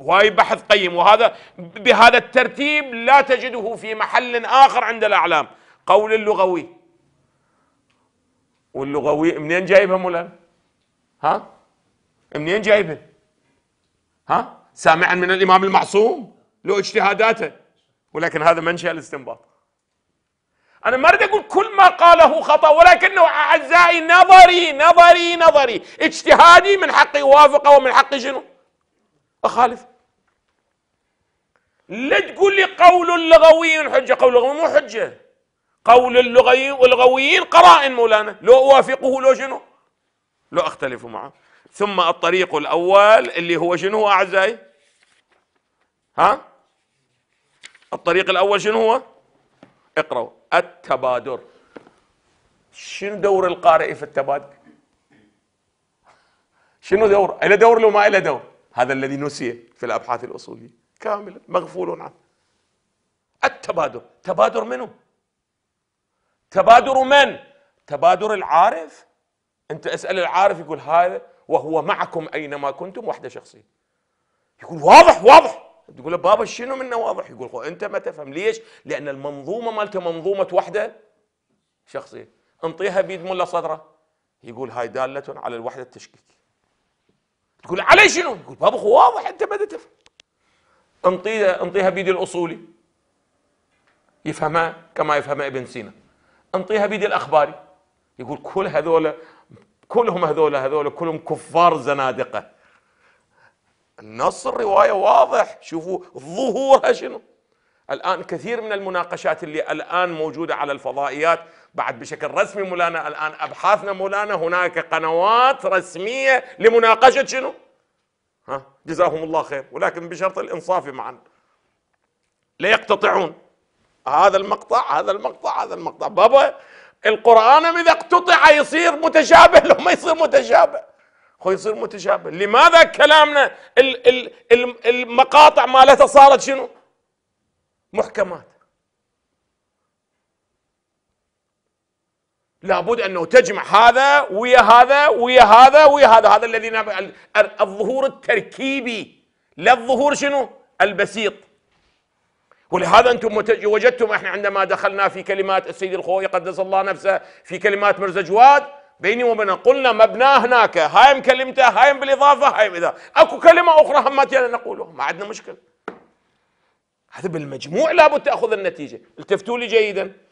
هواي بحث قيم وهذا بهذا الترتيب لا تجده في محل آخر عند الأعلام قول اللغوي واللغوي منين جايبها مولانا ها منين جايبها ها سامعا من الإمام المعصوم له اجتهاداته ولكن هذا منشأ الاستنباط أنا ما أريد أقول كل ما قاله خطأ ولكنه أعزائي نظري نظري نظري اجتهادي من حقي وافقه ومن حقي شنو؟ اخالف لا تقول لي قول لغوي حجه قول لغوي مو حجه قول اللغويين واللغويين قرائن مولانا لو اوافقه لو شنو لو اختلف معه ثم الطريق الاول اللي هو شنو هو اعزائي ها الطريق الاول شنو هو اقرأوا التبادر شنو دور القارئ في التبادر شنو دور؟ الى دور لو ما الى دور؟ هذا الذي نسي في الأبحاث الأصولية كاملا مغفول عنه التبادر تبادر منه تبادر من تبادر العارف أنت أسأل العارف يقول هذا وهو معكم أينما كنتم وحده شخصية يقول واضح واضح تقول له بابا شنو منه واضح يقول انت ما تفهم ليش لان المنظومه مالته منظومه وحده شخصيه انطيها بيد ملا صدره يقول هاي داله على الوحده التشكيك تقول علي شنو؟ تقول طبخ واضح انت ما تفهم انطيها انطيها بيدي الاصولي يفهمها كما يفهمها ابن سينا انطيها بيدي الاخباري يقول كل هذول كلهم هذول هذول كلهم كفار زنادقه النص الروايه واضح شوفوا ظهورها شنو الآن كثير من المناقشات اللي الآن موجودة على الفضائيات بعد بشكل رسمي مولانا الآن أبحاثنا مولانا هناك قنوات رسمية لمناقشة شنو؟ ها جزاهم الله خير ولكن بشرط الإنصاف معا لا يقتطعون هذا المقطع هذا المقطع هذا المقطع بابا القرآن إذا اقتطع يصير متشابه لو ما يصير متشابه هو يصير متشابه لماذا كلامنا المقاطع مالته صارت شنو؟ محكمات لابد انه تجمع هذا ويا هذا ويا هذا ويا هذا هذا الذي الظهور التركيبي لا الظهور شنو؟ البسيط ولهذا انتم وجدتم احنا عندما دخلنا في كلمات السيد الخوي قدس الله نفسه في كلمات مرزا جواد بيني وبينه قلنا مبناه هناك هايم كلمته هايم بالاضافه هايم اذا اكو كلمه اخرى هم نقولها ما عندنا مشكله هذا بالمجموع لابد تاخذ النتيجه التفتوا لي جيدا